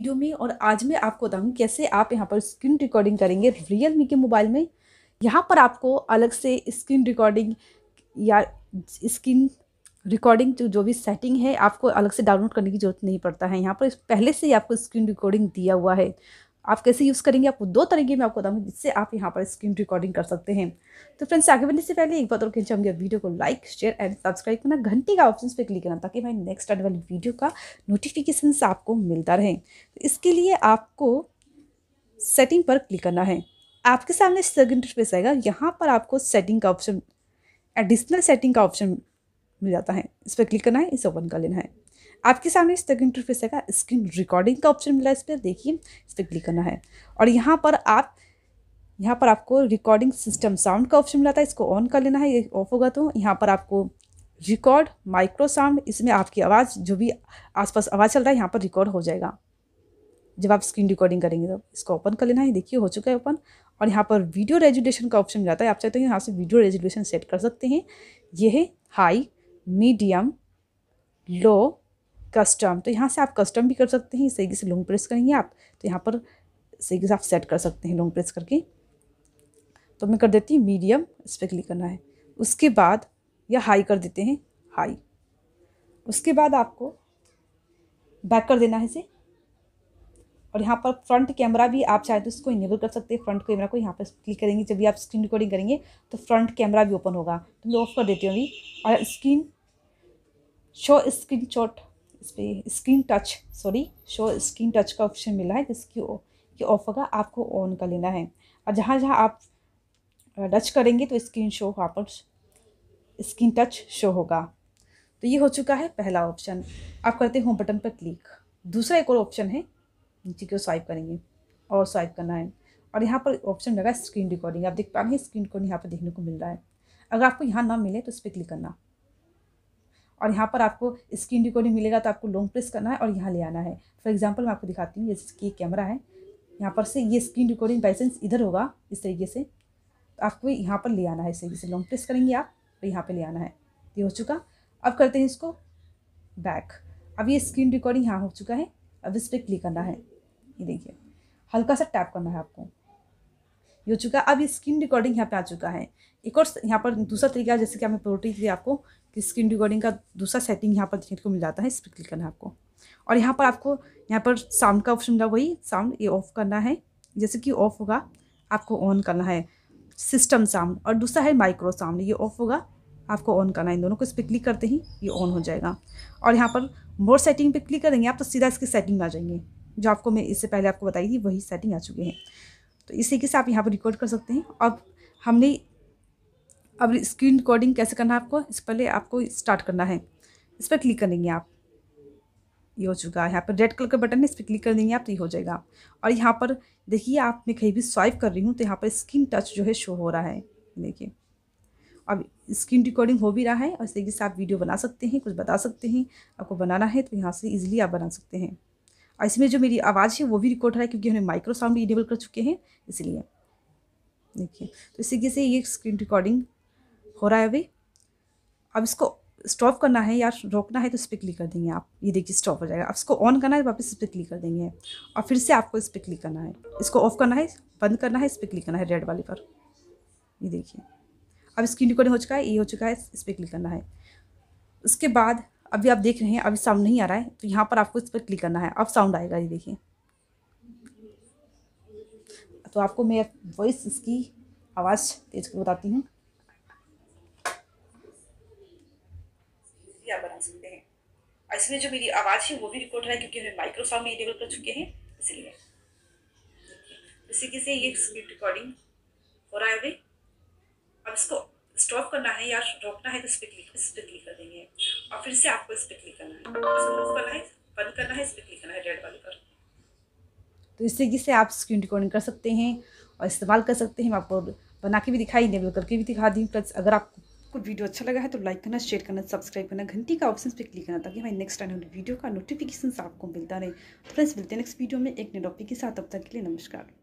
video में और आज मैं आपको बताऊँ कैसे आप यहाँ पर स्क्रीन रिकॉर्डिंग करेंगे रियल मी के मोबाइल में यहाँ पर आपको अलग से स्क्रीन रिकॉर्डिंग या स्क्रीन रिकॉर्डिंग जो जो भी सेटिंग है आपको अलग से डाउनलोड करने की जरूरत नहीं पड़ता है यहाँ पर पहले से ही आपको स्क्रीन रिकॉर्डिंग दिया हुआ है आप कैसे यूज़ करेंगे आपको दो तरीके में आपको बताऊँगी जिससे आप यहाँ पर स्क्रीन रिकॉर्डिंग कर सकते हैं तो फ्रेंड्स आगे बढ़ने से पहले एक बात और कहना चाहूँगी वीडियो को लाइक शेयर एंड सब्सक्राइब करना घंटी का ऑप्शन पर क्लिक करना ताकि मैं नेक्स्ट आने वाली वीडियो का नोटिफिकेशन आपको मिलता रहे तो इसके लिए आपको सेटिंग पर क्लिक करना है आपके सामने सेकंड स्पेस आएगा यहाँ पर आपको सेटिंग का ऑप्शन एडिशनल सेटिंग का ऑप्शन मिल जाता है इस पर क्लिक करना है इसे ओपन कर लेना है आपके सामने इस तक इंटरफेस है स्क्रीन रिकॉर्डिंग का ऑप्शन मिला इस पर देखिए इस पर क्लिक करना है और यहाँ पर आप यहाँ पर आपको रिकॉर्डिंग सिस्टम साउंड का ऑप्शन मिला था इसको ऑन कर लेना है ये ऑफ होगा तो यहाँ पर आपको रिकॉर्ड माइक्रो साउंड इसमें आपकी आवाज़ जो भी आसपास आवाज़ चल रहा है यहाँ पर रिकॉर्ड हो जाएगा जब आप स्क्रीन रिकॉर्डिंग करेंगे तो इसको ओपन कर लेना है देखिए हो चुका है ओपन और यहाँ पर वीडियो रेजुलेशन का ऑप्शन मिला है आप चाहते हैं यहाँ से वीडियो रेजुलेशन सेट कर सकते हैं ये है हाई मीडियम लो कस्टम तो यहाँ से आप कस्टम भी कर सकते हैं इस तरीके से लॉन्ग प्रेस करेंगे आप तो यहाँ पर इस तरीके से आप सेट कर सकते हैं लॉन्ग प्रेस करके तो मैं कर देती हूँ मीडियम इस पर क्लिक करना है उसके बाद या हाई कर देते हैं हाई उसके बाद आपको बैक कर देना है इसे और यहाँ पर फ्रंट कैमरा भी आप चाहे तो इसको इनेबल कर सकते हैं फ्रंट कैमरा को यहाँ पर क्लिक करेंगे जब भी आप स्क्रीन रिकॉर्डिंग करेंगे तो फ्रंट कैमरा भी ओपन होगा तो मैं ऑफ कर देती हूँ अभी और स्क्रीन शो स्क्रीन शॉट इस पर screen touch sorry show screen touch का ऑप्शन मिला है जिसकी की ऑफ होगा आपको ऑन कर लेना है और जहाँ जहाँ आप टच करेंगे तो स्क्रीन शो वहाँ पर स्क्रीन टच शो होगा तो ये हो चुका है पहला ऑप्शन आप करते होम बटन पर क्लिक दूसरा एक और ऑप्शन है नीचे की ओर स्वाइप करेंगे और स्वाइप करना है और यहाँ पर ऑप्शन लगा स्क्रीन रिकॉर्डिंग आप देख पा रहे हैं स्क्रीन रिकॉर्डिंग यहाँ पर देखने को मिल रहा है अगर आपको यहाँ ना मिले तो इस पर क्लिक करना और यहाँ पर आपको स्क्रीन रिकॉर्डिंग मिलेगा तो आपको लॉन्ग प्रेस करना है और यहाँ ले आना है फॉर एग्जाम्पल मैं आपको दिखाती हूँ ये कैमरा है यहाँ पर से ये स्क्रीन रिकॉर्डिंग बाइसेंस इधर होगा इस तरीके से तो आपको यहाँ पर ले आना है इस तरीके से लॉन्ग प्रेस करेंगे आप तो यहाँ पर ले आना है ये हो चुका अब करते हैं इसको बैक अब ये स्क्रीन रिकॉर्डिंग यहाँ हो चुका है अब इस पर क्लिक करना है ये देखिए हल्का सा टैप करना है आपको ये हो चुका अब ये स्क्रीन रिकॉर्डिंग यहाँ पे आ चुका है एक और यहाँ पर दूसरा तरीका जैसे कि आपने प्रोटी थी आपको कि स्क्रीन रिकॉर्डिंग का दूसरा सेटिंग यहाँ पर देखने को मिल जाता है इस पर क्लिक करना है आपको और यहाँ पर आपको यहाँ पर साउंड का ऑप्शन मिला वही साउंड ये ऑफ़ करना है जैसे कि ऑफ़ होगा आपको ऑन करना है सिस्टम साउंड और दूसरा है माइक्रो साउंड ये ऑफ़ होगा आपको ऑन करना है इन दोनों को इस पर क्लिक करते ही ये ऑन हो जाएगा और यहाँ पर मोर सेटिंग पे क्लिक करेंगे आप तो सीधा इसकी सेटिंग आ जाएंगे जो आपको मैं इससे पहले आपको बताई थी वही सेटिंग आ चुके हैं तो इस तरीके से आप यहाँ पर रिकॉर्ड कर सकते हैं अब हमने अब स्क्रीन रिकॉर्डिंग कैसे करना है आपको इस पहले आपको स्टार्ट करना है इस पर क्लिक कर देंगे आप ये हो चुका है यहाँ पर रेड कलर का बटन है इस पर क्लिक कर देंगे आप तो ये हो जाएगा और यहाँ पर देखिए आप मैं कहीं भी स्वाइप कर रही हूँ तो यहाँ पर स्क्रीन टच जो है शो हो रहा है देखिए अब स्क्रीन रिकॉर्डिंग हो भी रहा है और इस तरीके से आप वीडियो बना सकते हैं कुछ बता सकते हैं आपको बनाना है तो यहाँ से ईजिली आप बना सकते हैं और इसमें जो मेरी आवाज़ है वो भी रिकॉर्ड रहा है क्योंकि हमने माइक्रोसाउंड भी इनेबल कर चुके हैं इसलिए देखिए तो इस तरीके से ये स्क्रीन रिकॉर्डिंग हो रहा है अभी अब इसको स्टॉप करना है या रोकना है तो क्लिक कर देंगे आप ये देखिए स्टॉप हो जाएगा अब इसको ऑन करना है तो वापस इस पर क्लिक कर देंगे और फिर से आपको इस पर क्लिक करना है इसको ऑफ करना है बंद करना है इस पर क्लिक करना है रेड वाले पर ये देखिए अब स्क्रीन रिकॉर्डिंग हो चुका है ये हो चुका है इस पर क्लिक करना है उसके बाद अभी आप देख रहे हैं अभी साउंड नहीं आ रहा है तो यहाँ पर आपको इस पर क्लिक करना है अब साउंड आएगा ये देखिए तो आपको मैं वॉइस इसकी आवाज़ तेज कर बताती हूँ इसमें जो मेरी आवाज़ है वो भी रिकॉर्ड रहा है क्योंकि हमें माइक्रोफोन में इनेबल कर चुके हैं इसलिए इस तरीके से ये स्क्रिप्ट रिकॉर्डिंग हो रहा है अभी अब इसको स्टॉप करना है या रोकना है तो इस पर क्लिक इस पर क्लिक कर देंगे और फिर से आपको इस पर क्लिक करना है करना है बंद करना है इस पर क्लिक करना है रेड वाले पर तो इस तरीके से आप स्क्रीन रिकॉर्डिंग कर सकते हैं और इस्तेमाल कर सकते हैं मैं आपको बना के भी दिखाई इनेबल करके भी दिखा दी प्लस अगर आपको आपको वीडियो अच्छा लगा है तो लाइक करना शेयर करना सब्सक्राइब करना घंटी का ऑप्शन पे क्लिक करना ताकि हमारे नेक्स्ट आने वाली वीडियो का नोटिफिकेशन आपको मिलता रहे फ्रेंड्स मिलते हैं नेक्स्ट वीडियो में एक नए टॉपिक के साथ अब तक के लिए नमस्कार